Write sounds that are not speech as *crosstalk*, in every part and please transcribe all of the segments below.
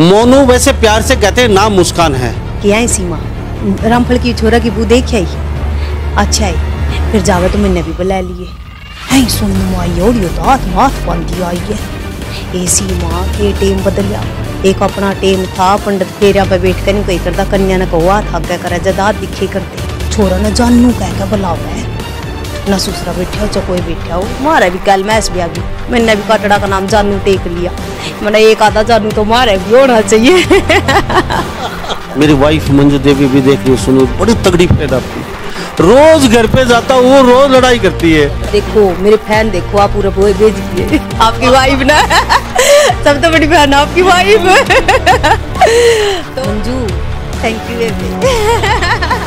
मोनू वैसे प्यार से कहते हैं नाम मुस्कान है क्या है सीमा रामफल की छोरा की बू देख आई अच्छा है फिर जावे तो मैंने भी बुला लिए सुन माई और यो दात माथ पांदी आई है ए सीमा के टेम बदलिया एक अपना टेम था पंडित फेरिया पे बैठ कर नहीं कोई करता कन्या ने कहो हाथ आगे करे जदात दिखे करते छोरा ने जानू कह के बुलावे ना ससुरा बैठे हो चाहे कोई बैठा हो मारे भी कल मैच भी आ गई मैंने भी कटड़ा का नाम जानू टेक लिया मैंने एक आधा जानू तो मारे भी होना चाहिए मेरी वाइफ मंजू देवी भी देख रही सुनो बड़ी तगड़ी फैन आपकी रोज घर पे जाता वो रोज लड़ाई करती है देखो मेरे फैन देखो आप पूरा बोए भेज दिए आपकी वाइफ ना सब तो बड़ी फैन आपकी वाइफ मंजू थैंक यू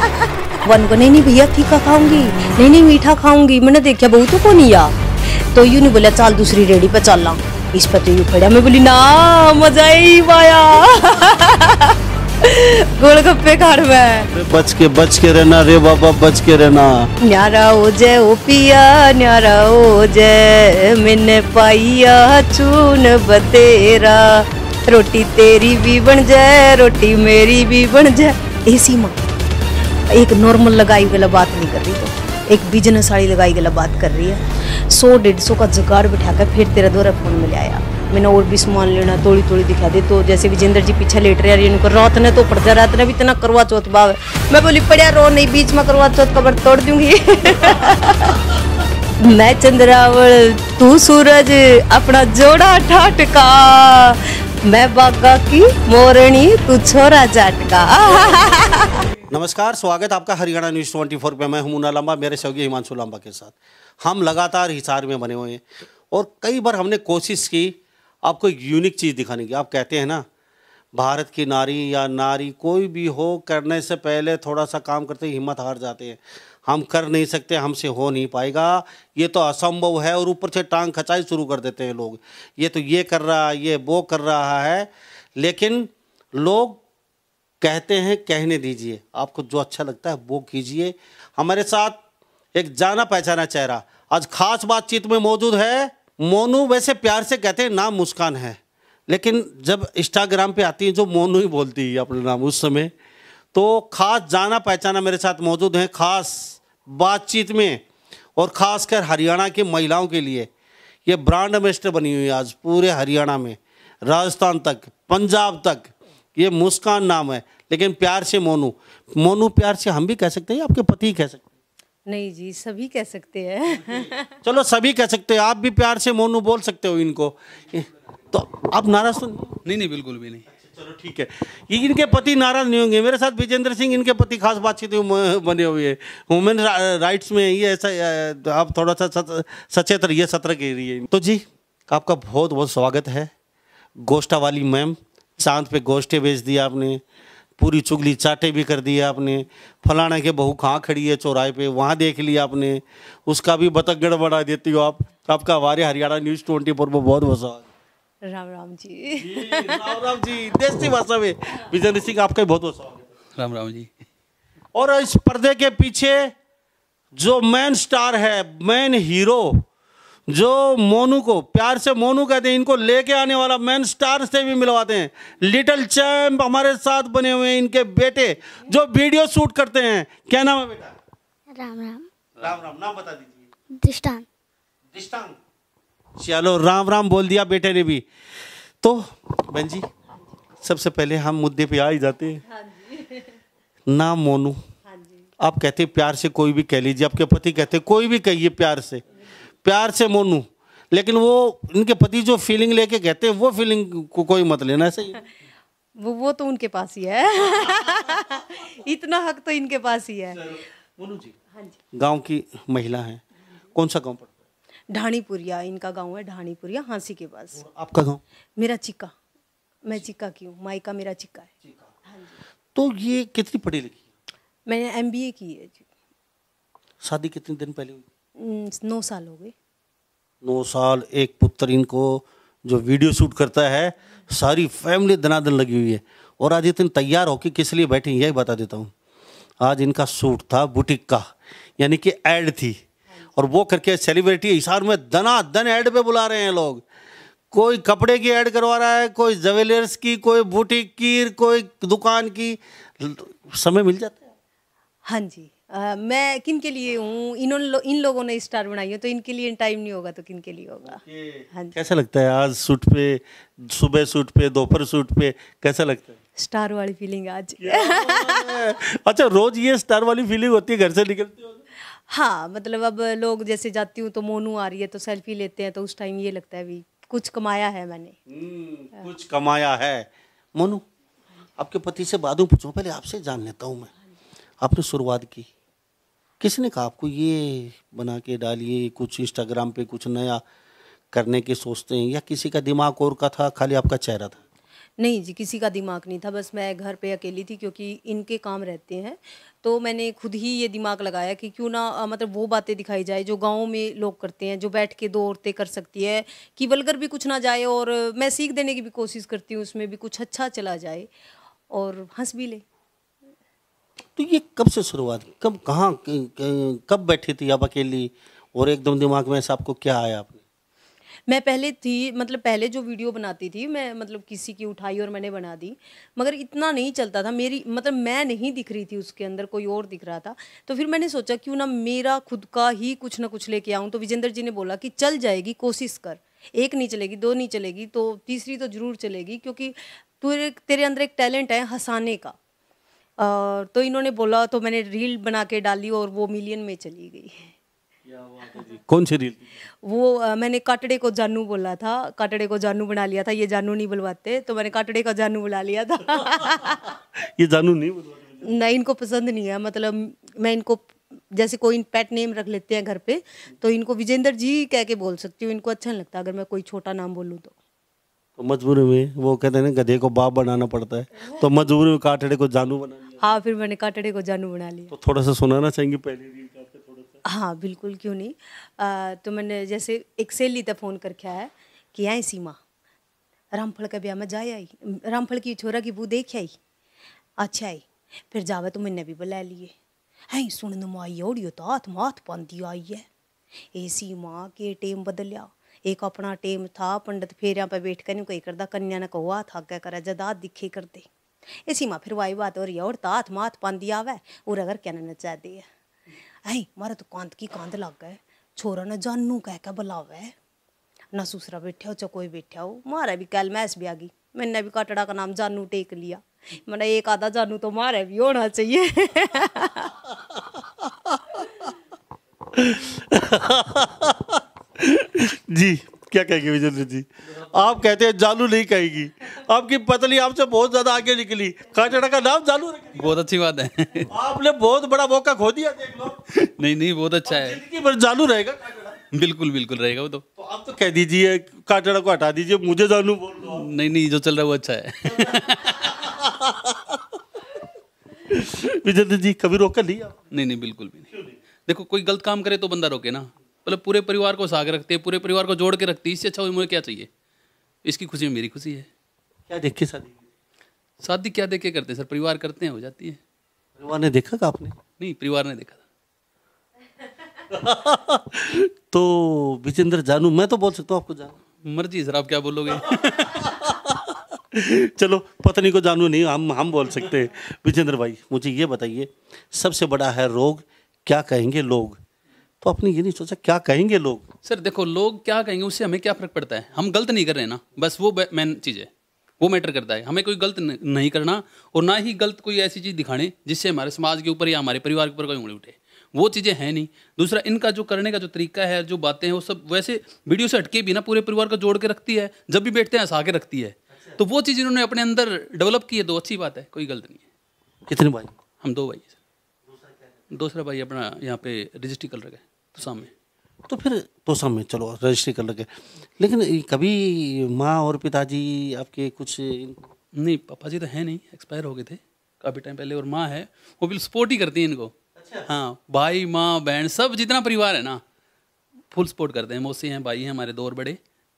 वन को नहीं नहीं भैया तीखा खाऊंगी नहीं नहीं मीठा खाऊंगी मैंने देखा बहुत तो कौन आ तो यू ने बोला चल दूसरी रेडी पे चल ला इस पर तो यू खड़ा मैं बोली ना मजा ही आया *laughs* गोलगप्पे घर में बच के बच के रहना रे बाबा बच के रहना न्यारा हो जय ओ पिया न्यारा हो जय मैंने पाइया चून बतेरा रोटी तेरी भी बन जाए रोटी मेरी भी बन जाए ऐसी माँ एक नॉर्मल लगाई वाला बात नहीं कर रही तो एक बिजनेस वाली लगाई वाला बात कर रही है सौ डेढ़ सौ का जुगाड़ बिठा कर फिर तेरा द्वारा फोन में ले आया मैंने और भी सामान लेना तोड़ी तोड़ी दिखा दे तो जैसे विजेंद्र जी पीछे लेट रहे इनको रात ने तो जा रात ने भी इतना करवा चौथ भाव है मैं बोली पड़िया रो नहीं बीच में करवा चौथ कबर तोड़ दूंगी *laughs* मैं चंद्रावल तू सूरज अपना जोड़ा ठाटका मैं बागा की मोरणी तू छोरा जाटका *laughs* नमस्कार स्वागत आपका हरियाणा न्यूज़ 24 पे मैं हूं लांबा मेरे सहयोगी हिमांशु लांबा के साथ हम लगातार हिसार में बने हुए हैं और कई बार हमने कोशिश की आपको एक यूनिक चीज़ दिखाने की आप कहते हैं ना भारत की नारी या नारी कोई भी हो करने से पहले थोड़ा सा काम करते ही हिम्मत हार जाते हैं हम कर नहीं सकते हमसे हो नहीं पाएगा ये तो असंभव है और ऊपर से टांग खचाई शुरू कर देते हैं लोग ये तो ये कर रहा है ये वो कर रहा है लेकिन लोग कहते हैं कहने दीजिए आपको जो अच्छा लगता है वो कीजिए हमारे साथ एक जाना पहचाना चेहरा आज खास बातचीत में मौजूद है मोनू वैसे प्यार से कहते हैं नाम मुस्कान है लेकिन जब इंस्टाग्राम पे आती है जो मोनू ही बोलती है अपना नाम उस समय तो खास जाना पहचाना मेरे साथ मौजूद हैं खास बातचीत में और ख़ासकर हरियाणा की महिलाओं के लिए ये ब्रांड एम्बेस्टर बनी हुई है आज पूरे हरियाणा में राजस्थान तक पंजाब तक ये मुस्कान नाम है लेकिन प्यार से मोनू मोनू प्यार से हम भी कह सकते हैं आपके पति कह सकते हैं नहीं जी सभी कह सकते हैं चलो सभी कह सकते हैं आप भी प्यार से मोनू बोल सकते हो इनको तो आप नाराज तो नहीं नहीं बिल्कुल भी नहीं अच्छा, चलो ठीक है इनके पति नाराज नहीं होंगे मेरे साथ विजेंद्र सिंह इनके पति खास बातचीत बने हुए हैं वुमेन राइट्स में ये ऐसा तो आप थोड़ा सा सचेत रहिए सतर्क रहिए तो जी आपका बहुत बहुत स्वागत है गोष्ठा वाली मैम चांद पे गोश्ते बेच दिया आपने पूरी चुगली चाटे भी कर दिया आपने फलाने के बहू कहाँ खड़ी है चौराहे पे वहाँ देख लिया आपने उसका भी बतक गड़बड़ा देती हो आप आपका हमारे हरियाणा न्यूज़ ट्वेंटी फोर में बहुत वसा राम राम जी, राम राम जी देसी भाषा में विजेंद्र सिंह आपका बहुत वसा राम राम जी और इस पर्दे के पीछे जो मेन स्टार है मेन हीरो जो मोनू को प्यार से मोनू कहते हैं इनको लेके आने वाला मैन स्टार से भी मिलवाते हैं लिटिल चैम्प हमारे साथ बने हुए हैं इनके बेटे जो वीडियो शूट करते हैं क्या नाम है बेटा राम राम राम राम नाम बता दीजिए दृष्टांत दृष्टांत चलो राम राम बोल दिया बेटे ने भी तो बहन जी सबसे पहले हम मुद्दे पे आ ही जाते हैं हाँ नाम मोनू हाँ आप कहते प्यार से कोई भी कह लीजिए आपके पति कहते कोई भी कहिए प्यार से प्यार से मोनू लेकिन वो इनके पति जो फीलिंग लेके कहते हैं वो फीलिंग को कोई मत लेना सही वो वो तो उनके पास ही है *laughs* इतना हक तो इनके पास ही है मोनू जी हाँ जी गाँव की महिला है कौन सा गाँव पड़ता है ढाणीपुरिया इनका गांव है ढाणीपुरिया हांसी के पास आपका गांव मेरा चिक्का मैं चिक्का की हूँ माइका मेरा चिक्का है चिका। हाँ तो ये कितनी पढ़ी लिखी मैंने एम की है जी शादी कितने दिन पहले हुई नौ साल हो गए नौ साल एक पुत्र इनको जो वीडियो शूट करता है सारी फैमिली दनादन लगी हुई है और आज इतने तैयार होकर किस लिए बैठे यही बता देता हूँ आज इनका सूट था बुटीक का यानी कि एड थी और वो करके सेलिब्रिटी हिसार में दना दन ऐड पे बुला रहे हैं लोग कोई कपड़े की ऐड करवा रहा है कोई ज्वेलर्स की कोई बुटीक की कोई दुकान की समय मिल जाता है हाँ जी आ, मैं किन के लिए हूँ इन लो, इन लोगों ने स्टार बनाई है तो इनके लिए टाइम नहीं होगा तो किन के लिए होगा okay. हाँ कैसा लगता है आज सूट पे सुबह सूट पे दोपहर सूट पे कैसा लगता है स्टार वाली फीलिंग आज *laughs* तो अच्छा रोज ये स्टार वाली फीलिंग होती है घर से निकलती हो हाँ मतलब अब लोग जैसे जाती हूँ तो मोनू आ रही है तो सेल्फी लेते हैं तो उस टाइम ये लगता है अभी कुछ कमाया है मैंने हम्म, हाँ। कुछ कमाया है मोनू आपके पति से बाद में पूछूँ पहले आपसे जान लेता हूँ मैं आपने शुरुआत की किसने कहा आपको ये बना के डालिए कुछ इंस्टाग्राम पे कुछ नया करने के सोचते हैं या किसी का दिमाग और का था खाली आपका चेहरा था नहीं जी किसी का दिमाग नहीं था बस मैं घर पे अकेली थी क्योंकि इनके काम रहते हैं तो मैंने खुद ही ये दिमाग लगाया कि क्यों ना मतलब वो बातें दिखाई जाए जो गाँव में लोग करते हैं जो बैठ के दो औरतें कर सकती है कि वलगर भी कुछ ना जाए और मैं सीख देने की भी कोशिश करती हूँ उसमें भी कुछ अच्छा चला जाए और हंस भी ले तो ये कब से शुरुआत कब कहाँ कब बैठी थी आप अकेली और एकदम दिमाग में ऐसा आपको क्या आया आपने मैं पहले थी मतलब पहले जो वीडियो बनाती थी मैं मतलब किसी की उठाई और मैंने बना दी मगर इतना नहीं चलता था मेरी मतलब मैं नहीं दिख रही थी उसके अंदर कोई और दिख रहा था तो फिर मैंने सोचा क्यों ना मेरा खुद का ही कुछ ना कुछ लेके आऊँ तो विजेंद्र जी ने बोला कि चल जाएगी कोशिश कर एक नहीं चलेगी दो नहीं चलेगी तो तीसरी तो जरूर चलेगी क्योंकि तू तेरे अंदर एक टैलेंट है हंसाने का तो इन्होंने बोला तो मैंने रील बना के डाली और वो मिलियन में चली गई कौन सी रील वो आ, मैंने काटड़े को जानू बोला था काटड़े को जानू बना लिया था ये जानू नहीं बुलवाते तो मैंने काटड़े का जानू बुला लिया था *laughs* ये जानू नहीं बुलवाते नहीं इनको पसंद नहीं है मतलब मैं इनको जैसे कोई पेट नेम रख लेते हैं घर पे तो इनको विजेंद्र जी कह के बोल सकती हूँ इनको अच्छा नहीं लगता अगर मैं कोई छोटा नाम बोलूँ तो तो मजबूरी में वो कहते हैं गधे को बाप बनाना पड़ता है तो मजबूरी में काटड़े को जानू बना हाँ फिर मैंने काटड़े को जानू बना लिया तो थोड़ा सा सुनाना चाहेंगे पहले थोड़ा सा हाँ बिल्कुल क्यों नहीं आ, तो मैंने जैसे एक सहेली तक फ़ोन करके आया कि आए सीमा रामफल का ब्याह में जाए आई रामफल की छोरा की बू देख आई अच्छा आई फिर जावे तो मैंने भी बुला लिए है सुन नुमाई ओढ़ियो तो हाथ माथ पाती आई है ए सीमा के टेम बदलिया एक अपना टेम था पंडित फेरिया पर बैठ कर कोई करता कन्या ने कहो हाथ आगे करे जदात दिखे कर दे इसी माँ फिर वाई बात और ये और तात मात पांदी आवे और अगर क्या नचा दी है आई मारा तो कांत की कांत लग गए छोरा ने जानू कह के बुलावे ना सूसरा बैठे हो चाहे कोई बैठे हो मारा भी कल मैस भी आ गई मैंने भी कटड़ा का नाम जानू टेक लिया मैंने एक आधा जानू तो मारे भी होना चाहिए *laughs* *laughs* जी क्या कहेंगे विजेंद्र जी आप कहते हैं जालू नहीं कहेगी आपकी पतली आपसे बहुत ज्यादा आगे निकली कांचड़ा का नाम जालू बहुत अच्छी बात है आपने बहुत बड़ा मौका खो दिया देख लो नहीं नहीं बहुत अच्छा है जालू रहेगा बिल्कुल बिल्कुल रहेगा वो तो, तो आप तो कह दीजिए काटड़ा को हटा दीजिए मुझे जानू बोल दो नहीं नहीं जो चल रहा है वो अच्छा है *laughs* विजेंद्र जी कभी रोका नहीं नहीं नहीं बिल्कुल भी नहीं देखो कोई गलत काम करे तो बंदा रोके ना मतलब पूरे परिवार को साग रखती है पूरे परिवार को जोड़ के रखती है इससे अच्छा मुझे क्या चाहिए इसकी खुशी में मेरी खुशी है क्या देखिए शादी शादी क्या देख के करते हैं सर परिवार करते हैं हो जाती है परिवार ने देखा था आपने नहीं परिवार ने देखा था *laughs* तो विजेंद्र जानू मैं तो बोल सकता हूँ आपको जानू मर्जी सर आप क्या बोलोगे *laughs* चलो पत्नी को जानू नहीं हम हम बोल सकते हैं विजेंद्र भाई मुझे ये बताइए सबसे बड़ा है रोग क्या कहेंगे लोग तो आपने ये नहीं सोचा क्या कहेंगे लोग सर देखो लोग क्या कहेंगे उससे हमें क्या फ़र्क पड़ता है हम गलत नहीं कर रहे ना बस वो मेन चीज़ है वो मैटर करता है हमें कोई गलत नहीं करना और ना ही गलत कोई ऐसी चीज़ दिखाने जिससे हमारे समाज के ऊपर या हमारे परिवार के ऊपर कोई उंगली उठे वो चीज़ें हैं नहीं दूसरा इनका जो करने का जो तरीका है जो बातें हैं वो सब वैसे वीडियो से हटके भी ना पूरे परिवार को जोड़ के रखती है जब भी बैठते हैं हंसा के रखती है तो वो चीज़ इन्होंने अपने अंदर डेवलप की है तो अच्छी बात है कोई गलत नहीं है कितने भाई हम दो भाई हैं सर दूसरा भाई अपना यहाँ पे रजिस्ट्री कलर का है तोसा में तो फिर तोसा में चलो रजिस्ट्री कर लगे लेकिन कभी माँ और पिताजी आपके कुछ नहीं पापा जी तो है नहीं एक्सपायर हो गए थे काफ़ी टाइम पहले और माँ है वो बिल्कुल सपोर्ट ही करती है इनको अच्छा हाँ भाई माँ बहन सब जितना परिवार है ना फुल सपोर्ट करते हैं मौसी हैं भाई हैं हमारे दो और बड़े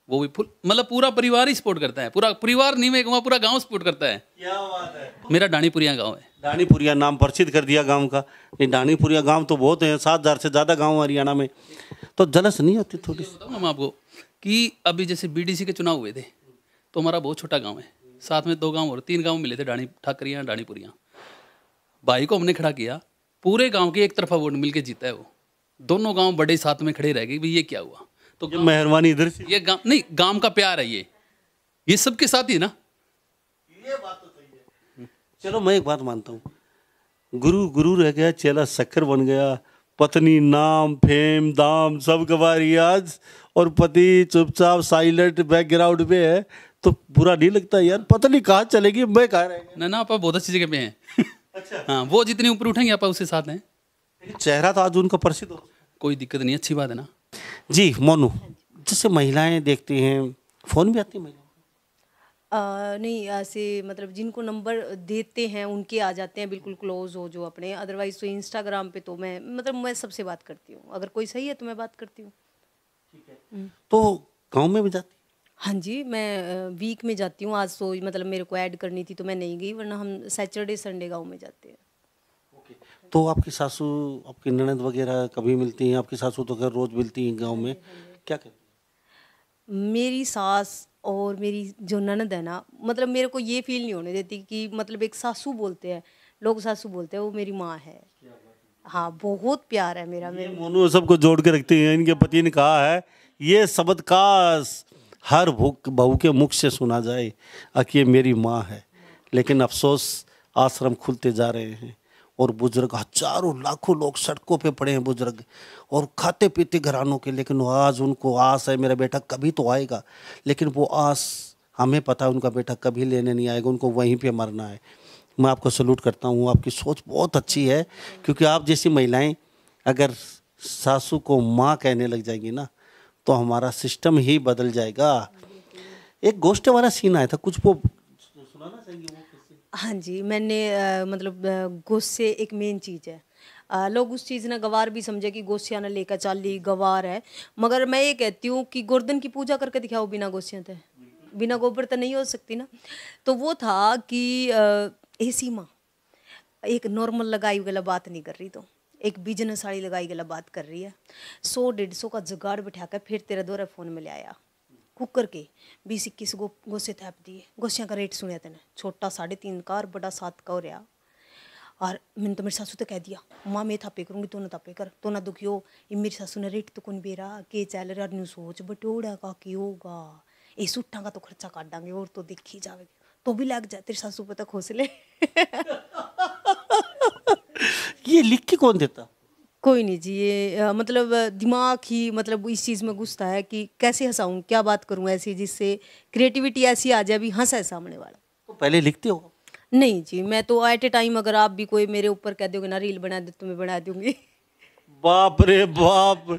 वो भी मतलब पूरा परिवार ही सपोर्ट करता है पूरा परिवार नहीं मैं पूरा गांव सपोर्ट करता है क्या बात है मेरा डानीपुरिया गांव है डानीपुरिया नाम प्रसिद्ध कर दिया गांव का नहीं डानीपुरिया गांव तो बहुत है सात हज़ार से ज़्यादा गांव हरियाणा में तो जलस नहीं होती थोड़ी सी मैम आपको कि अभी जैसे बीडीसी के चुनाव हुए थे तो हमारा बहुत छोटा गाँव है साथ में दो गाँव और तीन गाँव मिले थे डानी ठाकरिया डानीपुरिया भाई को हमने खड़ा किया पूरे गाँव के एक तरफा वोट मिल जीता है वो दोनों गाँव बड़े साथ में खड़े रह गए भाई ये क्या हुआ तो मेहरबानी इधर से ये गाँव नहीं गाँव का प्यार है ये ये सबके साथ ही ना ये बात तो सही है चलो मैं एक बात मानता हूँ गुरु गुरु रह गया चेला शक्कर बन गया पत्नी नाम फेम दाम सब गवा रियाज और पति चुपचाप साइलेंट बैकग्राउंड पे है तो बुरा नहीं लगता यार पता नहीं कहाँ चलेगी मैं कहा ना ना आप बहुत अच्छी जगह पे हैं *laughs* अच्छा हाँ वो जितने ऊपर उठेंगे आप उसके साथ हैं चेहरा तो आज उनका प्रसिद्ध हो कोई दिक्कत नहीं अच्छी बात है ना जी मोनू जैसे महिलाएं देखती हैं फ़ोन भी आती है आ, नहीं ऐसे मतलब जिनको नंबर देते हैं उनके आ जाते हैं बिल्कुल क्लोज हो जो अपने अदरवाइज तो इंस्टाग्राम पे तो मैं मतलब मैं सबसे बात करती हूँ अगर कोई सही है तो मैं बात करती हूँ हम्म। तो गाँव में भी जाती हाँ जी मैं वीक में जाती हूँ आज तो मतलब मेरे को ऐड करनी थी तो मैं नहीं गई वरना हम सैटरडे संडे गाँव में जाते हैं तो आपकी सासू आपकी ननद वगैरह कभी मिलती हैं आपकी सासू तो खैर रोज़ मिलती हैं गांव में क्या कर मेरी सास और मेरी जो ननद है ना मतलब मेरे को ये फील नहीं होने देती कि मतलब एक सासू बोलते हैं लोग सासू बोलते हैं वो मेरी माँ है हाँ बहुत प्यार है मेरा मेरे मोनू सबको जोड़ के रखती हैं इनके पति ने कहा है ये शब्द का हर भूख बहू के मुख से सुना जाए अकी मेरी माँ है लेकिन अफसोस आश्रम खुलते जा रहे हैं और बुजुर्ग हजारों लाखों लोग सड़कों पे पड़े हैं बुजुर्ग और खाते पीते घरानों के लेकिन आज उनको आस है मेरा बेटा कभी तो आएगा लेकिन वो आस हमें पता है उनका बेटा कभी लेने नहीं आएगा उनको वहीं पर मरना है मैं आपको सल्यूट करता हूँ आपकी सोच बहुत अच्छी है क्योंकि आप जैसी महिलाएँ अगर सासू को माँ कहने लग जाएंगी ना तो हमारा सिस्टम ही बदल जाएगा एक गोश्त वाला सीन आया था कुछ वो सुनाना चाहिए वो हाँ जी मैंने आ, मतलब गुस्से एक मेन चीज़ है आ, लोग उस चीज़ ने गवार भी समझे कि ने लेकर चाल ली गवार है मगर मैं ये कहती हूँ कि गोर्धन की पूजा करके दिखाओ बिना गोसियाँ तो बिना गोबर तो नहीं हो सकती ना तो वो था कि ए सीमा एक नॉर्मल लगाई वाला बात नहीं कर रही तो एक बिजनेस वाली लगाई वाला बात कर रही है सौ डेढ़ सौ का जुगाड़ बिठा कर फिर तेरा दौरे फ़ोन में ले आया कुकर के बीस इक्कीस गो गोसे थैप दिए गोसियाँ का रेट सुनया तेने छोटा साढ़े तीन का और बड़ा सात का हो रहा और मैंने तो मेरी सासू तो कह दिया माँ मैं थापे करूँगी तो ना थापे कर तो ना दुखी हो ये मेरी सासू ने रेट तो कौन बेरा के चल रहा न्यू सोच बटोड़ा का की होगा ये सूटा का तो खर्चा काट देंगे और तो देखी जाएगी तो भी लग जाए तेरी सासू पता खोस ले *laughs* ये लिख के कौन देता कोई नहीं जी ये मतलब दिमाग ही मतलब इस चीज़ में घुसता है कि कैसे हंसाऊँ क्या बात करूँ ऐसी जिससे क्रिएटिविटी ऐसी आ जाए भी हंसा है सामने वाला तो पहले लिखते हो नहीं जी मैं तो एट ए टाइम अगर आप भी कोई मेरे ऊपर कह दोगे ना रील बना दे तो मैं बना दूंगी बाप रे बाप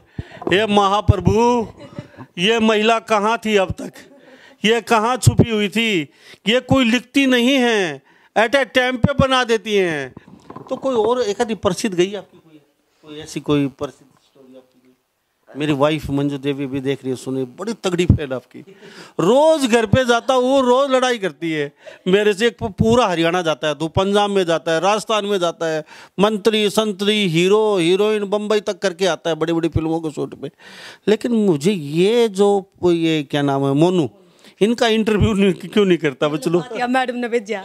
हे महाप्रभु ये महिला कहाँ थी अब तक ये कहाँ छुपी हुई थी ये कोई लिखती नहीं है एट ए टाइम पे बना देती हैं तो कोई और एक आधी प्रसिद्ध गई आपकी कोई ऐसी कोई प्रसिद्ध स्टोरी आपकी मेरी वाइफ मंजू देवी भी देख रही है सुनी बड़ी तगड़ी फैल आपकी रोज घर पे जाता वो रोज लड़ाई करती है मेरे से एक पूरा हरियाणा जाता है तो पंजाब में जाता है राजस्थान में जाता है मंत्री संतरी हीरो हीरोइन बम्बई तक करके आता है बड़ी बड़ी फिल्मों के शूट पे लेकिन मुझे ये जो ये क्या नाम है मोनू इनका इंटरव्यू क्यों नहीं करता वो चलो मैडम ने भेजा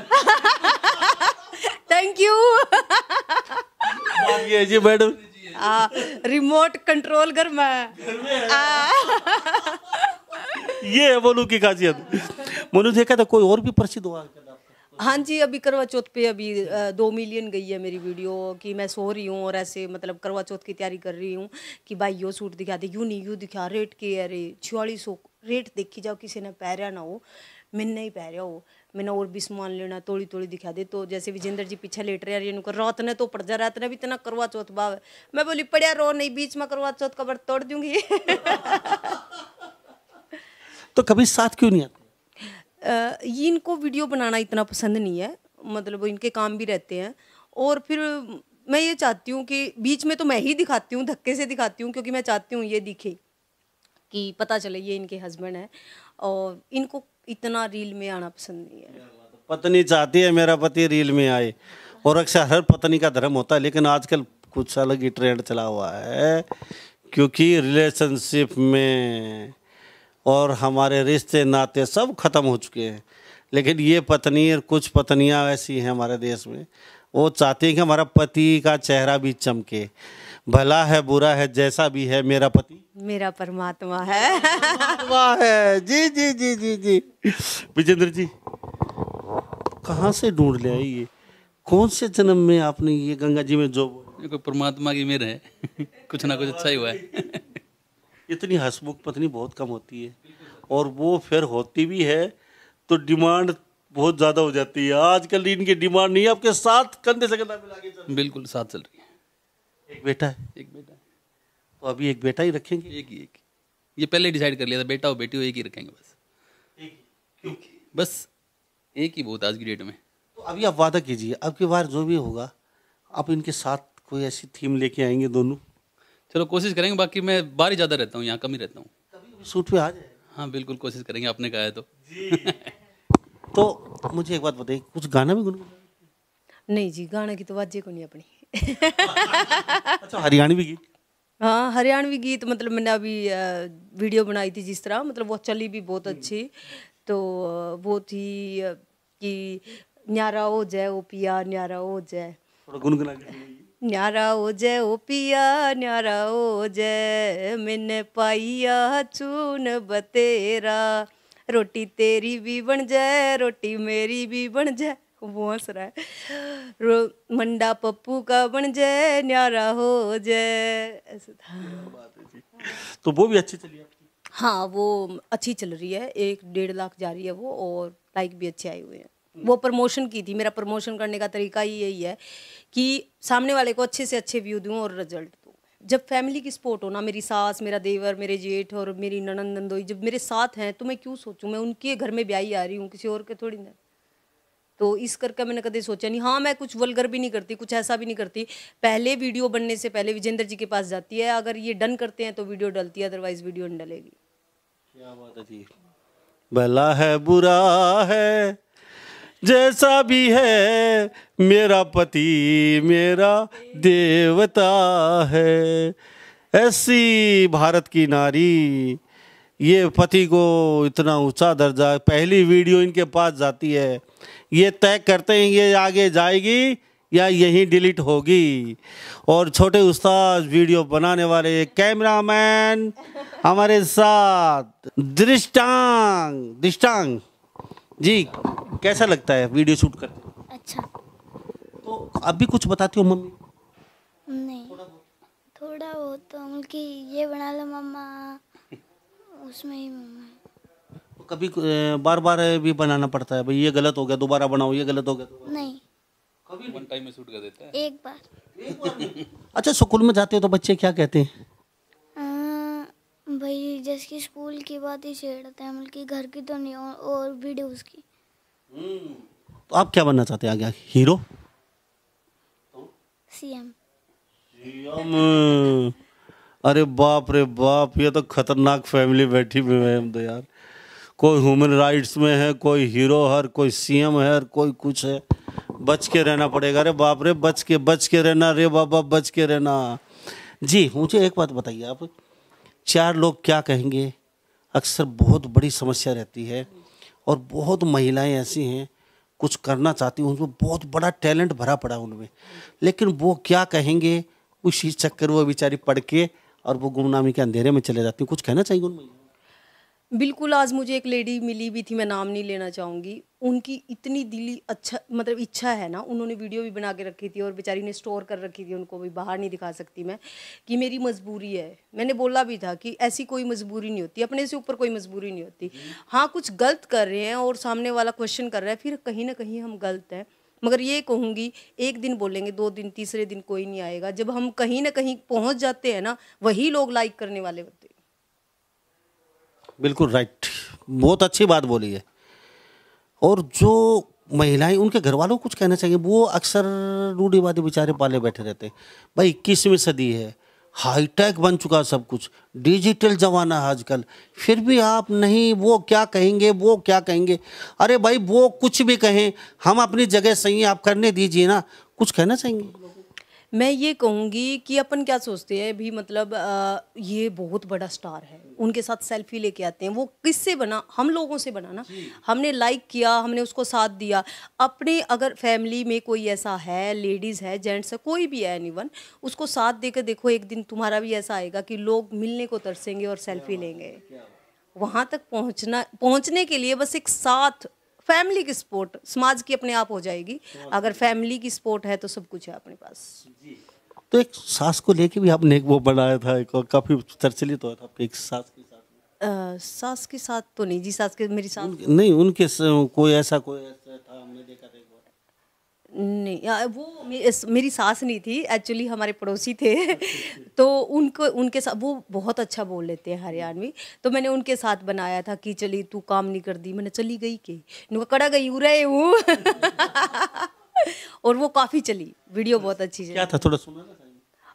थैंक यू ये जी मैडम आ, रिमोट कंट्रोल घर में ये है बोलू की खासियत मैंने देखा था कोई और भी प्रसिद्ध हुआ हाँ जी अभी करवा चौथ पे अभी दो मिलियन गई है मेरी वीडियो कि मैं सो रही हूँ और ऐसे मतलब करवा चौथ की तैयारी कर रही हूँ कि भाई यो सूट दिखा दे यू नहीं यू दिखा रेट के अरे छियालीस सौ रेट देखी जाओ किसी ने पैरिया ना हो मैंने ही पैरिया हो मैंने और भी सामान लेना थोड़ी थोड़ी दिखा दे तो जैसे विजेंद्र जी पीछे लेट रहे हैं इनको रात ने तो पड़ जा रात ने भी इतना करवा चौथ भाव है मैं बोली पड़िया रो नहीं बीच में करवा चौथ का व्रत तोड़ दूंगी *laughs* तो कभी साथ क्यों नहीं आते ये इनको वीडियो बनाना इतना पसंद नहीं है मतलब इनके काम भी रहते हैं और फिर मैं ये चाहती हूँ कि बीच में तो मैं ही दिखाती हूँ धक्के से दिखाती हूँ क्योंकि मैं चाहती हूँ ये दिखे कि पता चले ये इनके हस्बैंड हैं और इनको इतना रील में आना पसंद नहीं है पत्नी चाहती है मेरा पति रील में आए और अक्सर हर पत्नी का धर्म होता है लेकिन आजकल कुछ अलग ही ट्रेंड चला हुआ है क्योंकि रिलेशनशिप में और हमारे रिश्ते नाते सब ख़त्म हो चुके हैं लेकिन ये पत्नी और कुछ पत्नियाँ ऐसी हैं हमारे देश में वो चाहती हैं कि हमारा पति का चेहरा भी चमके भला है बुरा है जैसा भी है मेरा पति मेरा परमात्मा है परमात्मा है जी जी जी जी जी विजेंद्र जी कहाँ से ढूंढ लिया ये कौन से जन्म में आपने ये गंगा जी में जो देखो परमात्मा की मेरे है *laughs* कुछ ना कुछ अच्छा ही हुआ है *laughs* इतनी हसमुख पत्नी बहुत कम होती है और वो फिर होती भी है तो डिमांड बहुत ज़्यादा हो जाती है आजकल इनकी डिमांड नहीं है आपके साथ कंधे से कंधा मिला के बिल्कुल साथ चल रही है एक बेटा है एक बेटा है तो अभी एक बेटा ही रखेंगे एक ही एक ये पहले डिसाइड कर लिया था बेटा हो बेटी हो एक ही रखेंगे बस एक क्यों बस एक ही बहुत आज की डेट में तो अभी आप वादा कीजिए अब की बार जो भी होगा आप इनके साथ कोई ऐसी थीम लेके आएंगे दोनों चलो कोशिश करेंगे बाकी मैं बाहर ही ज़्यादा रहता हूँ यहाँ कम ही रहता हूँ सूट पे आ जाए हाँ बिल्कुल कोशिश करेंगे आपने कहा है तो तो मुझे एक बात बताइए कुछ गाना भी गुनगुना नहीं जी गाना की तो वाजे को नहीं अपनी *laughs* अच्छा हरियाणवी गीत हाँ हरियाणवी गीत मतलब मैंने अभी वीडियो बनाई थी जिस तरह मतलब वो चली भी बहुत अच्छी तो वो थी कि न्यारा हो जाए ओ पिया न्यारा हो जाए न्यारा हो जाए ओ पिया न्यारा हो जाए मैंने पाइया चून बतेरा रोटी तेरी भी बन जाए रोटी मेरी भी बन जाए हंस रहा है रो मंडा पप्पू का बन जय न्यारा हो जय ऐसे था तो, तो वो भी अच्छी चली आपकी हाँ वो अच्छी चल रही है एक डेढ़ लाख जा रही है वो और लाइक भी अच्छे आए हुए हैं हम्म। वो प्रमोशन की थी मेरा प्रमोशन करने का तरीका ही यही है कि सामने वाले को अच्छे से अच्छे व्यू दूँ और रिजल्ट दूँ जब फैमिली की सपोर्ट हो ना मेरी सास मेरा देवर मेरे जेठ और मेरी ननंद नंदोई जब मेरे साथ हैं तो मैं क्यों सोचूं मैं उनके घर में ब्याई आ रही हूँ किसी और के थोड़ी ना तो इस करके मैंने कभी सोचा नहीं हाँ मैं कुछ वलगर भी नहीं करती कुछ ऐसा भी नहीं करती पहले वीडियो बनने से पहले विजेंद्र जी के पास जाती है अगर ये डन करते हैं तो वीडियो डलती है अदरवाइज वीडियो नहीं डलेगी क्या बात है भला है बुरा है जैसा भी है मेरा पति मेरा देवता है ऐसी भारत की नारी ये पति को इतना ऊंचा दर्जा पहली वीडियो इनके पास जाती है ये तय करते हैं ये आगे जाएगी या यहीं डिलीट होगी और छोटे उस्ताद वीडियो बनाने वाले कैमरामैन हमारे साथ दृष्टांग दृष्टांग जी कैसा लगता है वीडियो शूट कर अच्छा तो अभी कुछ बताती हो मम्मी नहीं थोड़ा बहुत तो ये बना लो मम्मा उसमें ही मम्मा कभी बार बार भी बनाना पड़ता है भाई ये गलत हो गया दोबारा बनाओ ये गलत हो गया नहीं कभी वन टाइम में शूट कर देता है एक बार अच्छा स्कूल में जाते हो तो बच्चे क्या कहते हैं भाई जैसे कि स्कूल की बात ही छेड़ते हैं बल्कि मतलब घर की तो नहीं और, और वीडियोस की हम्म। तो आप क्या बनना चाहते हैं आगे हीरो सीएम सीएम अरे बाप रे बाप ये तो खतरनाक फैमिली बैठी हुई है हम तो यार कोई ह्यूमन राइट्स में है कोई हीरो है कोई सीएम है कोई कुछ है बच के रहना पड़ेगा अरे बाप रे बच के बच के रहना रे बाबा बच के रहना जी मुझे एक बात बताइए आप चार लोग क्या कहेंगे अक्सर बहुत बड़ी समस्या रहती है और बहुत महिलाएं ऐसी हैं कुछ करना चाहती हूँ उनमें बहुत बड़ा टैलेंट भरा पड़ा उनमें लेकिन वो क्या कहेंगे उसी चक्कर वो बेचारी पढ़ के और वो गुमनामी के अंधेरे में चले जाती हैं कुछ कहना चाहिए उनमें बिल्कुल आज मुझे एक लेडी मिली भी थी मैं नाम नहीं लेना चाहूँगी उनकी इतनी दिली अच्छा मतलब इच्छा है ना उन्होंने वीडियो भी बना के रखी थी और बेचारी ने स्टोर कर रखी थी उनको भी बाहर नहीं दिखा सकती मैं कि मेरी मजबूरी है मैंने बोला भी था कि ऐसी कोई मजबूरी नहीं होती अपने से ऊपर कोई मजबूरी नहीं होती हाँ कुछ गलत कर रहे हैं और सामने वाला क्वेश्चन कर रहा है फिर कहीं ना कहीं हम गलत हैं मगर ये कहूँगी एक दिन बोलेंगे दो दिन तीसरे दिन कोई नहीं आएगा जब हम कहीं ना कहीं पहुँच जाते हैं ना वही लोग लाइक करने वाले होते हैं बिल्कुल राइट बहुत अच्छी बात बोली है और जो महिलाएं उनके घर वालों को कुछ कहना चाहिए वो अक्सर रूढ़ीवादी बेचारे पाले बैठे रहते हैं भाई इक्कीसवीं सदी है हाईटेक बन चुका सब कुछ डिजिटल जमाना है आजकल फिर भी आप नहीं वो क्या कहेंगे वो क्या कहेंगे अरे भाई वो कुछ भी कहें हम अपनी जगह सही आप करने दीजिए ना कुछ कहना चाहेंगे मैं ये कहूँगी कि अपन क्या सोचते हैं भी मतलब आ, ये बहुत बड़ा स्टार है उनके साथ सेल्फी लेके आते हैं वो किससे बना हम लोगों से बना ना हमने लाइक किया हमने उसको साथ दिया अपने अगर फैमिली में कोई ऐसा है लेडीज़ है जेंट्स है कोई भी है एनी उसको साथ देकर देखो एक दिन तुम्हारा भी ऐसा आएगा कि लोग मिलने को तरसेंगे और सेल्फी लेंगे वहाँ तक पहुँचना पहुँचने के लिए बस एक साथ फैमिली की सपोर्ट समाज की अपने आप हो जाएगी अगर फैमिली की सपोर्ट है तो सब कुछ है अपने पास तो एक सास को लेके भी आपने एक वो बनाया था एक काफी चर्चलित हुआ था एक सास के साथ आ, सास के साथ तो नहीं जी सास के मेरी सास नहीं उनके कोई ऐसा कोई ऐसा था हमने देखा था नहीं वो मेरी सास नहीं थी एक्चुअली हमारे पड़ोसी थे *laughs* तो उनको उनके साथ वो बहुत अच्छा बोल लेते हैं हरियाणवी तो मैंने उनके साथ बनाया था कि चली तू काम नहीं कर दी मैंने चली गई के इनका कड़ा गई रहे हूँ *laughs* और वो काफ़ी चली वीडियो बहुत अच्छी क्या था थोड़ा सुना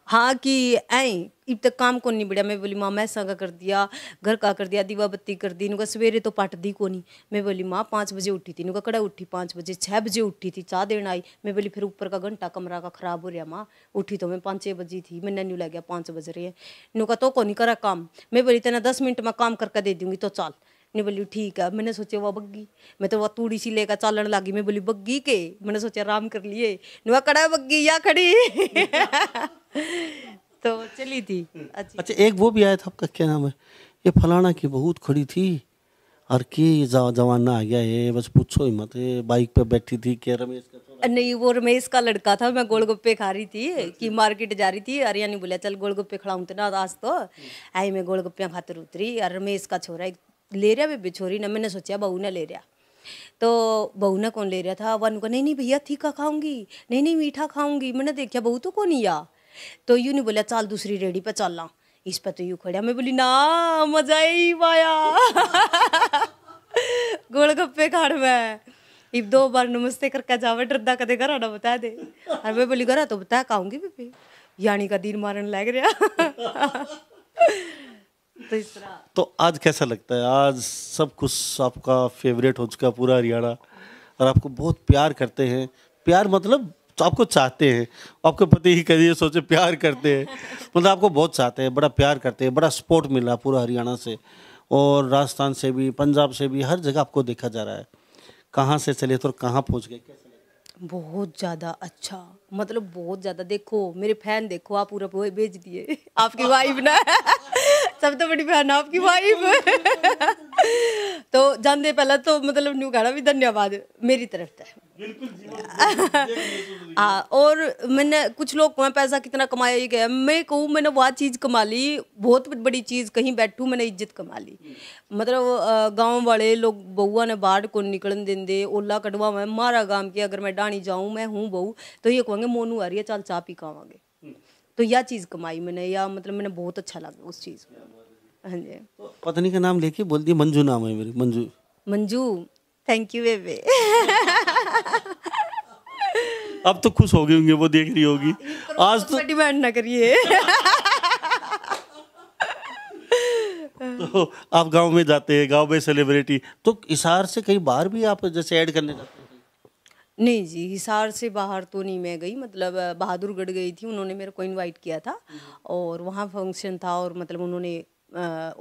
हाँ कि ऐ इब तक काम कौन नहीं बढ़िया मैं बोली माँ मैं सगा कर दिया घर का कर दिया दीवा बत्ती कर दी इनका सवेरे तो पट दी को नहीं मैं बोली माँ पाँच बजे उठी थी इनका कड़ा उठी पाँच बजे छः बजे उठी थी चाह देना आई मैं बोली फिर ऊपर का घंटा कमरा का खराब हो रहा माँ उठी तो मैं पाँच छः बजी थी मैंने न्यू लग गया पाँच बज रही है इनका तो कौन नहीं करा काम मैं बोली तेना दस मिनट में काम करके दे दूँगी तो चल ने बोली ठीक है मैंने सोचा वह बग्गी मैं तो वह तूड़ी सी लेकर चालन लगी मैं बोली बग्गी के मैंने सोचा आराम कर लिए वह कड़ा बग्गी या खड़ी *laughs* तो चली थी अच्छा।, अच्छा एक वो भी आया था आपका क्या नाम है ये फलाना की बहुत खड़ी थी और की जमाना आ गया है बस पूछो ही मत बाइक पे बैठी थी क्या रमेश नहीं वो रमेश का लड़का था मैं गोलगप्पे खा रही थी अच्छा। कि मार्केट जा रही थी अरे यानी बोला चल गोलगप्पे हूँ ना आज तो हम्म। आई मैं गोलगप्पियाँ खाते उतरी और रमेश का छोरा एक ले रहा बेबे छोरी ने मैंने सोचा बहू ने ले रहा तो बहू ने कौन ले रहा था वन को नहीं नहीं भैया थीका खाऊंगी नहीं नहीं मीठा खाऊंगी मैंने देखा बहू तो कौन या तो यू नहीं बोला चल दूसरी रेडी पर चल इस पर तो यू खड़ा मैं बोली ना मजा ही पाया गोलगप्पे खाड़ में इब दो बार नमस्ते करके जावे डरदा कदे घर आना बता दे और मैं बोली घर तो बता खाऊंगी बेबी यानी का दिन मारन लग रहा तो आज कैसा लगता है आज सब कुछ आपका फेवरेट हो चुका पूरा हरियाणा और आपको बहुत प्यार करते हैं प्यार मतलब तो आपको चाहते हैं आपके पति ही कभी सोचे प्यार करते हैं मतलब आपको बहुत चाहते हैं बड़ा प्यार करते हैं बड़ा सपोर्ट मिला पूरा हरियाणा से और राजस्थान से भी पंजाब से भी हर जगह आपको देखा जा रहा है कहाँ से चले तो कहाँ पहुँच गए बहुत ज़्यादा अच्छा मतलब बहुत ज़्यादा देखो मेरे फैन देखो आप पूरा भेज दिए *laughs* आपकी वाइफ ना *laughs* सब तो बड़ी फैन आपकी वाइफ *laughs* तो जानते पहला तो मतलब न्यू कहना भी धन्यवाद मेरी तरफ से *laughs* हाँ और मैंने कुछ लोग मैं पैसा कितना कमाया ये गया मैं कहूँ मैंने वह चीज़ कमा ली बहुत बड़ी चीज़ कहीं बैठू मैंने इज्जत कमा ली हम्म। मतलब गांव वाले लोग बहुआ ने बाढ़ को निकलन दे ओला कटवा मैं मारा गांव की अगर मैं डाणी जाऊँ मैं हूँ बहू तो ये कहेंगे मोनू आ रही है चल चाह पी खावांगे हम्म। तो यह चीज़ कमाई मैंने या मतलब मैंने बहुत अच्छा लगा उस चीज़ को हाँ जी तो पत्नी का नाम लेके बोल दिया मंजू नाम है मेरी मंजू मंजू थैंक यू बेबे *laughs* अब तो खुश हो गई होंगे वो देख रही होगी हाँ, आज तो डिमांड ना करिए तो आप गांव में जाते हैं गांव में सेलिब्रिटी तो हिसार से कहीं बाहर भी आप जैसे ऐड करने जाते हैं नहीं जी हिसार से बाहर तो नहीं मैं गई मतलब बहादुरगढ़ गई थी उन्होंने मेरे को इनवाइट किया था और वहाँ फंक्शन था और मतलब उन्होंने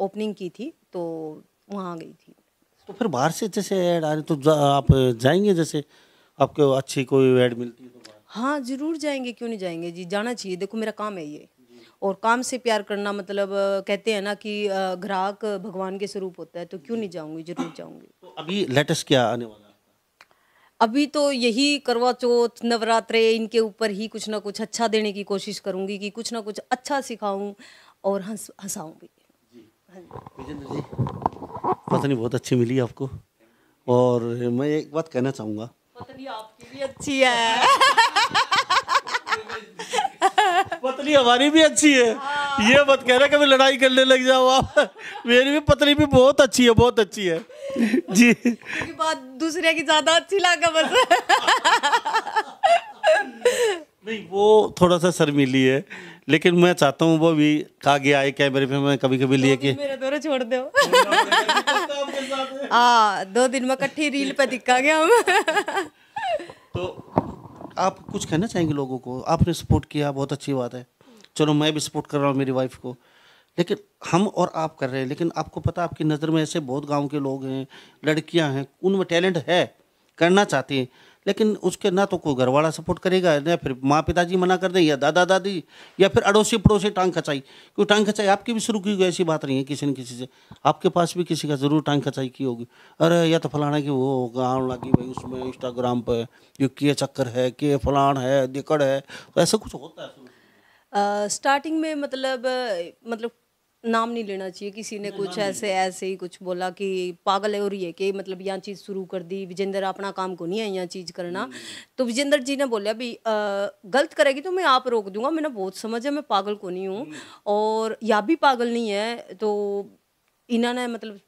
ओपनिंग की थी तो वहाँ गई थी तो फिर बाहर से जैसे ऐड आ रही तो जा, आप जाएंगे जैसे आपको अच्छी कोई ऐड मिलती है तो हाँ जरूर जाएंगे क्यों नहीं जाएंगे जी जाना चाहिए देखो मेरा काम है ये और काम से प्यार करना मतलब कहते हैं ना कि ग्राहक भगवान के स्वरूप होता है तो क्यों नहीं जाऊंगी जरूर जाऊंगी तो अभी लेटेस्ट क्या आने वाला अभी तो यही करवा चौथ नवरात्रे इनके ऊपर ही कुछ ना कुछ अच्छा देने की कोशिश करूंगी कि कुछ ना कुछ अच्छा सिखाऊं और हंस हंसाऊं भी विजेंद्र जी पत्नी बहुत अच्छी मिली आपको और मैं एक बात कहना चाहूँगा पत्नी आपकी भी अच्छी है पत्नी हमारी भी अच्छी है हाँ। ये मत कह रहे कभी लड़ाई करने लग जाओ आप मेरी भी पत्नी भी बहुत अच्छी है बहुत अच्छी है जी बात दूसरे की ज्यादा अच्छी लागा बस नहीं वो थोड़ा सा मिली है लेकिन मैं चाहता हूँ वो भी कहा गया आए कैमरे पे मैं कभी कभी लिए कि मेरा छोड़ दो *laughs* *laughs* हाँ दो दिन में कट्ठी रील पर दिखा गया हम *laughs* तो आप कुछ कहना चाहेंगे लोगों को आपने सपोर्ट किया बहुत अच्छी बात है चलो मैं भी सपोर्ट कर रहा हूँ मेरी वाइफ को लेकिन हम और आप कर रहे हैं लेकिन आपको पता आपकी नज़र में ऐसे बहुत गाँव के लोग हैं लड़कियां हैं उनमें टैलेंट है करना चाहती हैं लेकिन उसके ना तो कोई घर वाला सपोर्ट करेगा या फिर माँ पिताजी मना कर दें या दादा दादी या फिर अड़ोसी पड़ोसी टांग खचाई क्योंकि टांग खचाई आपकी भी शुरू की गई ऐसी बात नहीं है किसी न किसी से आपके पास भी किसी का ज़रूर टांग खचाई की होगी अरे या तो फलाना की वो गाँव लगी भाई उसमें इंस्टाग्राम पर जो किए चक्कर है कि फलान है दिकड़ है तो ऐसा कुछ होता है स्टार्टिंग में मतलब मतलब नाम नहीं लेना चाहिए किसी ने कुछ ऐसे ऐसे ही कुछ बोला कि पागल है और ये कि मतलब यहाँ चीज़ शुरू कर दी विजेंद्र अपना काम को नहीं है यहाँ चीज़ करना हम्म। तो विजेंद्र जी ने बोला भी गलत करेगी तो मैं आप रोक दूंगा मैंने बहुत समझ है मैं पागल को नहीं हूँ हम्म। और या भी पागल नहीं है तो इन्होंने मतलब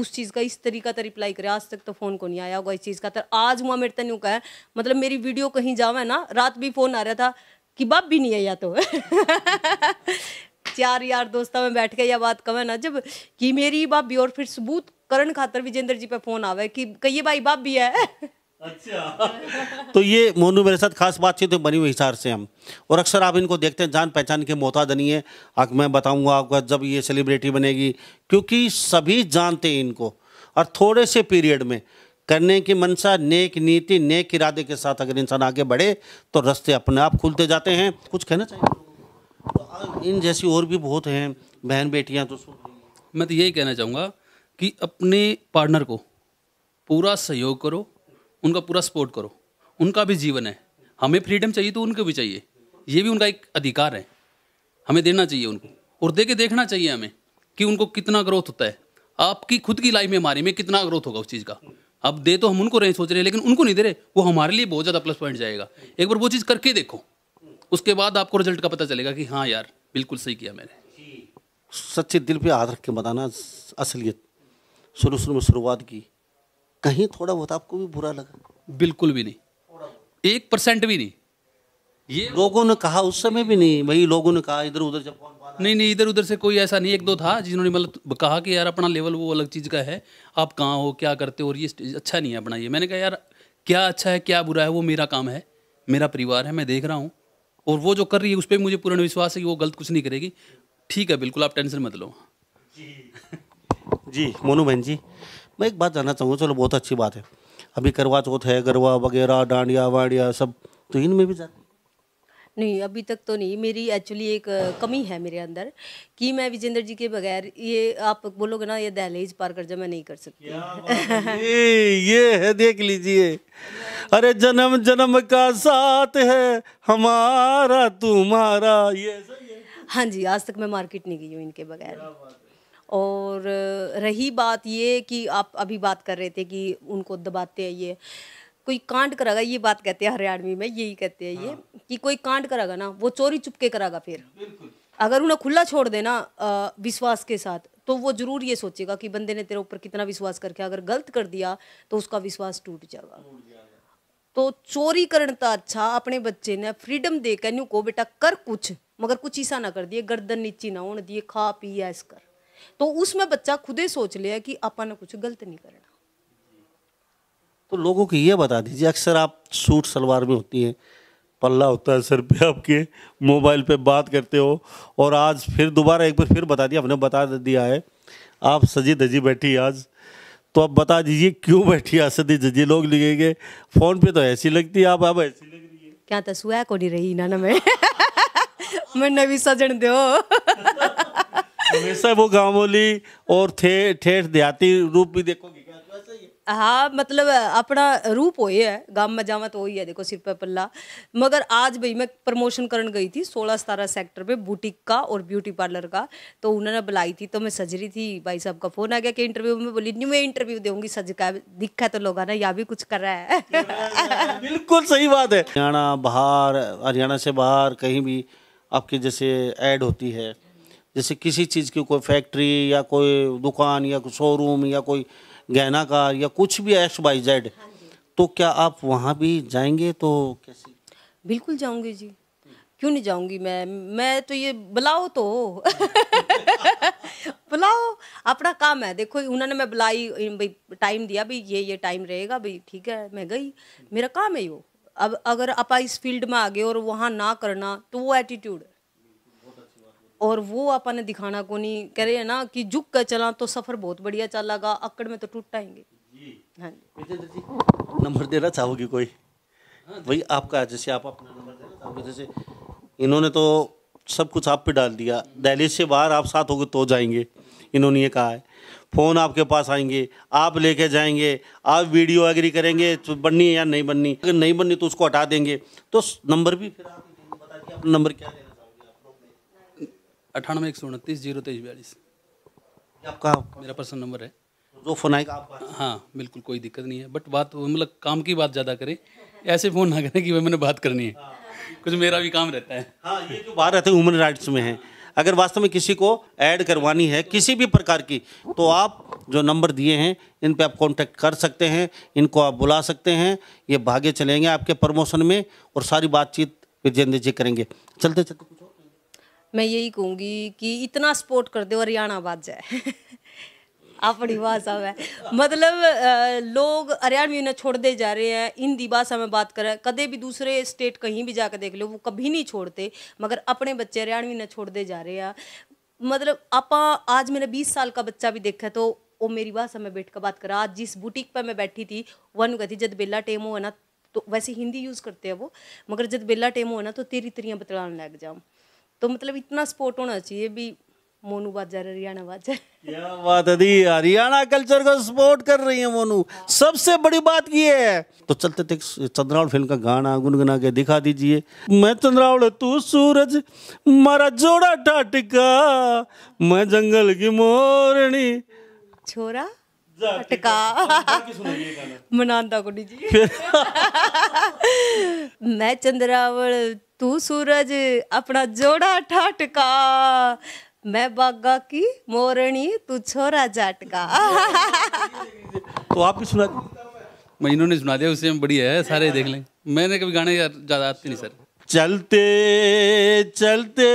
उस चीज़ का इस तरीका तो रिप्लाई करे आज तक तो फ़ोन को नहीं आया होगा इस चीज़ का तो आज हुआ मेरे तेन का है मतलब मेरी वीडियो कहीं जावा ना रात भी फ़ोन आ रहा था कि बाप भी नहीं है या तो चार यार दोस्तों में बैठ के यह बात कवे ना जब कि मेरी भाभी और फिर सबूत करण खातर विजेंद्र जी पे फोन आवे कि कहिए भाई भाभी है अच्छा तो ये मोनू मेरे साथ खास बात बातचीत बनी हुई हिसार से हम और अक्सर आप इनको देखते हैं जान पहचान के मोहताज नहीं है आप मैं बताऊंगा आपको जब ये सेलिब्रिटी बनेगी क्योंकि सभी जानते हैं इनको और थोड़े से पीरियड में करने की मंशा नेक नीति नेक इरादे के साथ अगर इंसान आगे बढ़े तो रास्ते अपने आप खुलते जाते हैं कुछ कहना चाहिए तो इन जैसी और भी बहुत हैं बहन बेटियां तो मैं तो यही कहना चाहूँगा कि अपने पार्टनर को पूरा सहयोग करो उनका पूरा सपोर्ट करो उनका भी जीवन है हमें फ्रीडम चाहिए तो उनको भी चाहिए ये भी उनका एक अधिकार है हमें देना चाहिए उनको और दे के देखना चाहिए हमें कि उनको कितना ग्रोथ होता है आपकी खुद की लाइफ में हमारी में कितना ग्रोथ होगा उस चीज़ का अब दे तो हम उनको रहे सोच रहे हैं लेकिन उनको नहीं दे रहे वो हमारे लिए बहुत ज़्यादा प्लस पॉइंट जाएगा एक बार वो चीज़ करके देखो उसके बाद आपको रिजल्ट का पता चलेगा कि हाँ यार बिल्कुल सही किया मैंने सच्चे दिल पे हाथ रख के बताना असलियत शुरू शुरू में शुरुआत की कहीं थोड़ा बहुत आपको भी बुरा लगा बिल्कुल भी नहीं एक परसेंट भी नहीं ये लोगों ने कहा उस समय भी नहीं भाई लोगों ने कहा इधर उधर जब नहीं नहीं इधर उधर से कोई ऐसा नहीं एक दो था जिन्होंने मतलब कहा कि यार अपना लेवल वो अलग चीज़ का है आप कहाँ हो क्या करते हो और ये अच्छा नहीं है अपना ये मैंने कहा यार क्या अच्छा है क्या बुरा है वो मेरा काम है मेरा परिवार है मैं देख रहा हूँ और वो जो कर रही है उस पर मुझे पूर्ण विश्वास है कि वो गलत कुछ नहीं करेगी ठीक है बिल्कुल आप टेंशन मत लो जी मोनू बहन जी मैं एक बात जानना चाहूँगा चलो बहुत अच्छी बात है अभी करवा चौथ है गरवा वगैरह डांडिया वांडिया सब तो इनमें भी जाते नहीं अभी तक तो नहीं मेरी एक्चुअली एक कमी है मेरे अंदर कि मैं विजेंद्र जी के बगैर ये आप बोलोगे ना ये दहलेज पार कर जा मैं नहीं कर सकती ये ये है देख लीजिए अरे जन्म जन्म का साथ है हमारा तुम्हारा ये हाँ जी आज तक मैं मार्केट नहीं गई हूँ इनके बगैर और रही बात ये कि आप अभी बात कर रहे थे कि उनको दबाते हैं ये कोई कांड करागा ये बात कहते हैं हरियाणवी में यही कहते हैं ये हाँ। कि कोई कांड करागा ना वो चोरी चुपके करागा फिर अगर उन्हें खुला छोड़ देना विश्वास के साथ तो वो जरूर ये सोचेगा कि बंदे ने तेरे ऊपर कितना विश्वास करके अगर गलत कर दिया तो उसका विश्वास टूट जाएगा तो चोरी करण तो अच्छा अपने बच्चे ने फ्रीडम दे कर न्यू को बेटा कर कुछ मगर कुछ ऐसा ना कर दिए गर्दन नीची ना होने दिए खा पी ऐस कर तो उसमें बच्चा खुदे सोच लिया कि अपन कुछ गलत नहीं करना तो लोगों को ये बता दीजिए अक्सर आप सूट सलवार में होती हैं पल्ला होता है सर पे आपके मोबाइल पे बात करते हो और आज फिर दोबारा एक बार फिर बता दिया हमने बता दिया है आप सजी धजी बैठी आज तो आप बता दीजिए क्यों बैठी आज सजी धजी लोग लिखेंगे फ़ोन पे तो ऐसी लगती है आप अब ऐसी लग रही है क्या तो सुहा को नहीं रही ना ना मैं *laughs* मैं नवी सजन दो हमेशा वो गाँवोली और ठेठ देहाती रूप भी देखोगे हाँ मतलब अपना रूप हो है गांव में जावा तो वही है देखो सिर पर पल्ला मगर आज भाई मैं प्रमोशन करन गई थी सोलह सतारह सेक्टर पे बुटीक का और ब्यूटी पार्लर का तो उन्होंने बुलाई थी तो मैं सज रही थी भाई साहब का फोन आ गया कि इंटरव्यू में बोली न्यू मैं इंटरव्यू दूंगी सज का दिखा तो लोग ना या भी कुछ कर रहा है *laughs* बिल्कुल सही बात है हरियाणा बाहर हरियाणा से बाहर कहीं भी आपकी जैसे ऐड होती है जैसे किसी चीज़ की कोई फैक्ट्री या कोई दुकान या कोई शोरूम या कोई गहना का या कुछ भी एक्स बाई जेड तो क्या आप वहाँ भी जाएंगे तो कैसे बिल्कुल जाऊंगी जी क्यों नहीं जाऊंगी मैं मैं तो ये बुलाओ तो *laughs* बुलाओ अपना काम है देखो उन्होंने मैं बुलाई भाई टाइम दिया भाई ये ये टाइम रहेगा भाई ठीक है मैं गई मेरा काम है वो अब अगर आप इस फील्ड में आ गए और वहाँ ना करना तो वो एटीट्यूड और वो अपन ने दिखाना को नहीं कह रहे हैं ना कि झुक कर चला तो सफर बहुत बढ़िया चलेगा अक्कड़ में तो टूट जाएंगे हाँ नंबर देना चाहोगी कोई हाँ, वही आपका जैसे आप अपना नंबर देना चाहोगे जैसे इन्होंने तो सब कुछ आप पे डाल दिया दहली से बाहर आप साथ होगे तो जाएंगे इन्होंने ये कहा है फ़ोन आपके पास आएंगे आप लेके जाएंगे आप वीडियो एग्री करेंगे तो बननी है या नहीं बननी अगर नहीं बननी तो उसको हटा देंगे तो नंबर भी फिर आप बता दिया अपना नंबर क्या है अठानवे एक सौ उनतीस जीरो तेईस बयालीस आपका मेरा पर्सनल नंबर है जो फोन आएगा आपका हाँ बिल्कुल कोई दिक्कत नहीं है बट बात मतलब काम की बात ज़्यादा करें ऐसे फ़ोन ना करें कि भाई मैंने बात करनी है कुछ मेरा भी काम रहता है हाँ ये जो बात रहते हैं ह्यूमन राइट्स में है अगर वास्तव में किसी को ऐड करवानी है किसी भी प्रकार की तो आप जो नंबर दिए हैं इन पे आप कांटेक्ट कर सकते हैं इनको आप बुला सकते हैं ये भागे चलेंगे आपके प्रमोशन में और सारी बातचीत विजेंद्र जी करेंगे चलते चलते मैं यही कहूँगी कि इतना सपोर्ट कर दो हरियाणा बाद जाए अपनी भाषा में मतलब लोग हरियाणवी उन्हें छोड़ते जा रहे हैं हिंदी भाषा में बात करें कदे भी दूसरे स्टेट कहीं भी जाकर देख लो वो कभी नहीं छोड़ते मगर अपने बच्चे हरियाणवी ने छोड़ते जा रहे हैं मतलब आप आज मेरा बीस साल का बच्चा भी देखा तो वो मेरी भाषा में बैठ कर बात करा आज जिस बुटीक पर मैं बैठी थी वन कहती जब बेला टेम हो ना तो वैसे हिंदी यूज़ करते हैं वो मगर जब बेला टेम हो ना तो तेरी तरियाँ बतलाने लग जाऊँ तो मतलब इतना सपोर्ट होना चाहिए भी मोनू बाजा हरियाणा बाजा क्या बात है दी हरियाणा कल्चर को सपोर्ट कर रही है मोनू हाँ। सबसे बड़ी बात ये है तो चलते थे चंद्रावल फिल्म का गाना गुनगुना के दिखा दीजिए मैं चंद्रावल तू सूरज मारा जोड़ा टाटिका मैं जंगल की मोरणी छोरा हाँ, *laughs* मैं चंद्रावल तू सूरज अपना जोड़ा ठाटका मैं बागा की मोरणी तू छोरा जाटका तो आप भी सुना मैं इन्होंने सुना दिया उसे बढ़िया है सारे देख लें मैंने कभी गाने ज़्यादा आते नहीं सर चलते चलते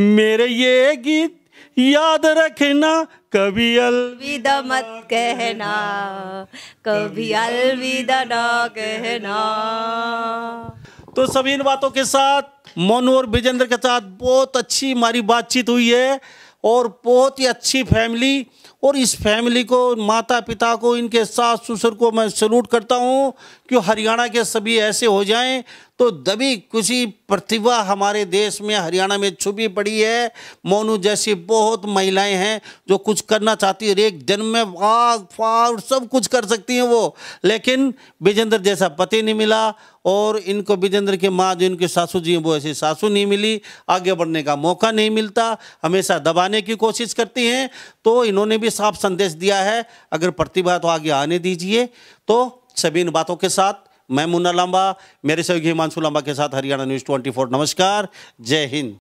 मेरे ये गीत याद रखना कभी अलविदा मत कहना कभी अलविदा ना कहना तो सभी इन बातों के साथ मोनू और विजेंद्र के साथ बहुत अच्छी हमारी बातचीत हुई है और बहुत ही अच्छी फैमिली और इस फैमिली को माता पिता को इनके सास ससुर को मैं सल्यूट करता हूँ कि हरियाणा के सभी ऐसे हो जाएं तो दबी कुछ प्रतिभा हमारे देश में हरियाणा में छुपी पड़ी है मोनू जैसी बहुत महिलाएं हैं जो कुछ करना चाहती है एक जन्म में वाग फाग सब कुछ कर सकती हैं वो लेकिन विजेंद्र जैसा पति नहीं मिला और इनको विजेंद्र की माँ जो इनके सासू जी हैं वो ऐसी सासू नहीं मिली आगे बढ़ने का मौका नहीं मिलता हमेशा दबाने की कोशिश करती हैं तो इन्होंने भी साफ संदेश दिया है अगर प्रतिभा तो आगे आने दीजिए तो सभी इन बातों के साथ मैं मुन्ना लांबा मेरे सहयोगी हिमांशु लांबा के साथ हरियाणा न्यूज़ 24 नमस्कार जय हिंद